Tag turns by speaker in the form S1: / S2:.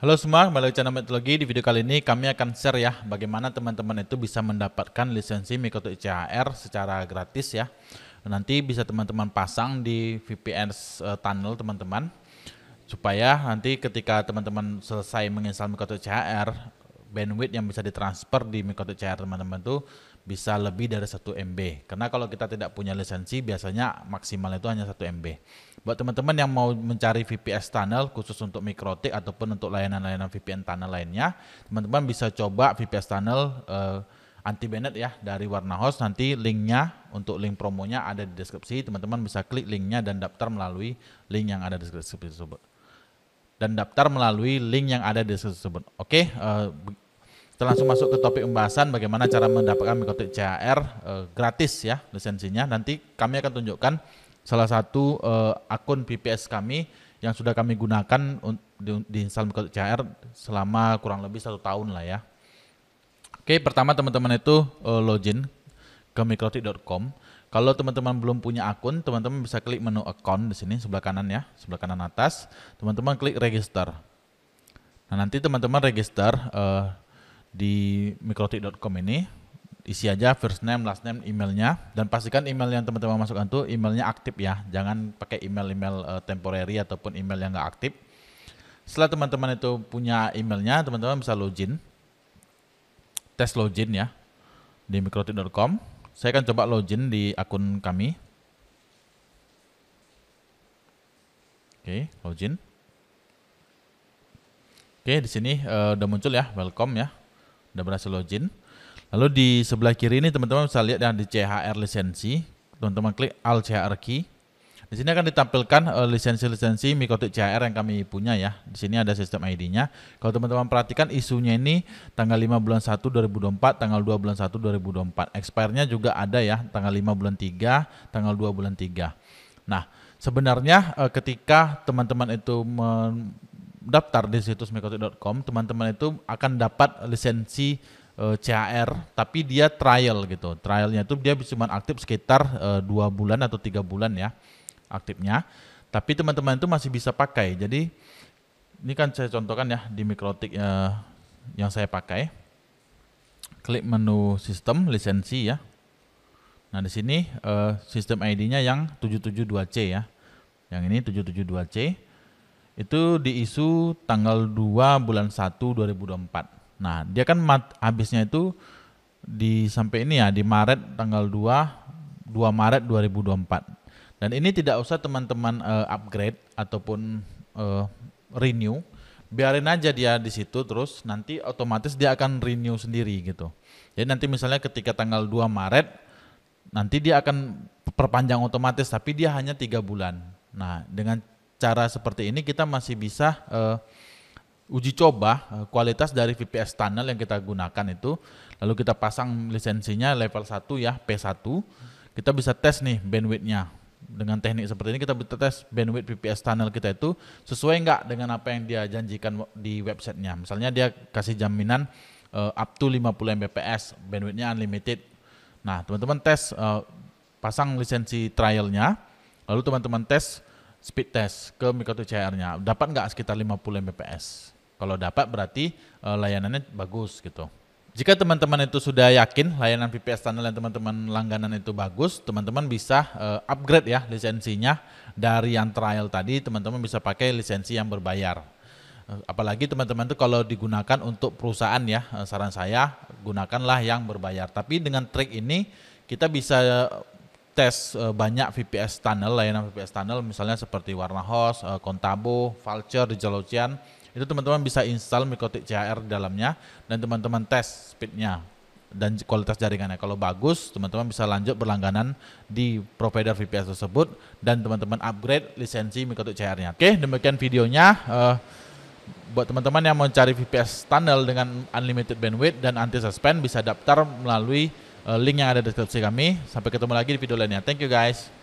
S1: Halo semua, kembali lagi channel Metodologi. Di video kali ini kami akan share ya bagaimana teman-teman itu bisa mendapatkan lisensi Mikoto ICHR secara gratis ya. Nanti bisa teman-teman pasang di VPN eh, tunnel teman-teman supaya nanti ketika teman-teman selesai menginstal Mikoto ICHR bandwidth yang bisa ditransfer di Mikoto ICHR teman-teman itu bisa lebih dari 1 MB. Karena kalau kita tidak punya lisensi biasanya maksimal itu hanya 1 MB. Buat teman-teman yang mau mencari VPS tunnel khusus untuk mikrotik ataupun untuk layanan-layanan VPN tunnel lainnya, teman-teman bisa coba VPS tunnel uh, eh, anti banet ya dari Warna Host. Nanti linknya untuk link promonya ada di deskripsi. Teman-teman bisa klik linknya dan daftar melalui link yang ada di deskripsi tersebut. Dan daftar melalui link yang ada di deskripsi tersebut. Oke, okay? Eh, kita langsung masuk ke topik pembahasan bagaimana cara mendapatkan Mikrotik CHR eh, gratis ya lisensinya. Nanti kami akan tunjukkan salah satu uh, akun PPS kami yang sudah kami gunakan di, di Microsoft CR selama kurang lebih satu tahun lah ya. Oke, pertama teman-teman itu uh, login ke mikrotik.com. Kalau teman-teman belum punya akun, teman-teman bisa klik menu account di sini sebelah kanan ya, sebelah kanan atas. Teman-teman klik register. Nah, nanti teman-teman register uh, di mikrotik.com ini isi aja first name, last name, emailnya dan pastikan email yang teman-teman masukkan itu emailnya aktif ya. Jangan pakai email-email uh, temporary ataupun email yang nggak aktif. Setelah teman-teman itu punya emailnya, teman-teman bisa login. Tes login ya di mikrotik.com. Saya akan coba login di akun kami. Oke, okay, login. Oke, okay, di sini uh, udah muncul ya, welcome ya. Udah berhasil login. Lalu di sebelah kiri ini teman-teman bisa lihat yang di CHR lisensi. Teman-teman klik Alt CHR key. Di sini akan ditampilkan eh, lisensi-lisensi Mikotik CHR yang kami punya ya. Di sini ada sistem ID-nya. Kalau teman-teman perhatikan isunya ini tanggal 5 bulan 1 2024, tanggal 2 bulan 1 2024. Expire-nya juga ada ya, tanggal 5 bulan 3, tanggal 2 bulan 3. Nah, sebenarnya eh, ketika teman-teman itu mendaftar di situs mikotik.com, teman-teman itu akan dapat lisensi uh, tapi dia trial gitu trialnya itu dia cuma aktif sekitar eh, dua bulan atau tiga bulan ya aktifnya tapi teman-teman itu masih bisa pakai jadi ini kan saya contohkan ya di mikrotik eh, yang saya pakai klik menu sistem lisensi ya nah di sini sistem ID-nya yang 772C ya yang ini 772C itu diisu tanggal 2 bulan 1 2024 Nah, dia kan mat, habisnya itu di sampai ini ya di Maret tanggal 2 2 Maret 2024. Dan ini tidak usah teman-teman uh, upgrade ataupun uh, renew. Biarin aja dia di situ terus nanti otomatis dia akan renew sendiri gitu. Jadi nanti misalnya ketika tanggal 2 Maret nanti dia akan perpanjang otomatis tapi dia hanya tiga bulan. Nah, dengan cara seperti ini kita masih bisa uh, uji coba eh, kualitas dari VPS tunnel yang kita gunakan itu lalu kita pasang lisensinya level 1 ya P1 kita bisa tes nih bandwidthnya dengan teknik seperti ini kita bisa tes bandwidth VPS tunnel kita itu sesuai enggak dengan apa yang dia janjikan di websitenya misalnya dia kasih jaminan uh, up to 50 Mbps bandwidthnya unlimited nah teman-teman tes uh, pasang lisensi trialnya lalu teman-teman tes speed test ke Mikro CR-nya dapat nggak sekitar 50 Mbps kalau dapat berarti uh, layanannya bagus gitu. Jika teman-teman itu sudah yakin layanan VPS tunnel yang teman-teman langganan itu bagus, teman-teman bisa eh, upgrade ya lisensinya dari yang trial tadi, teman-teman bisa pakai lisensi yang berbayar. Eh, apalagi teman-teman itu kalau digunakan untuk perusahaan ya, saran saya gunakanlah yang berbayar. Tapi dengan trik ini kita bisa tes banyak VPS tunnel, layanan VPS tunnel misalnya seperti warna host, kontabo, vulture, Digital Ocean, itu teman-teman bisa install Mikotik CHR di dalamnya dan teman-teman tes speednya dan kualitas jaringannya. Kalau bagus, teman-teman bisa lanjut berlangganan di provider VPS tersebut dan teman-teman upgrade lisensi Mikotik chr nya Oke, demikian videonya. Uh, buat teman-teman yang mau cari VPS tunnel dengan unlimited bandwidth dan anti suspend bisa daftar melalui eh, link yang ada di deskripsi kami. Sampai ketemu lagi di video lainnya. Thank you guys.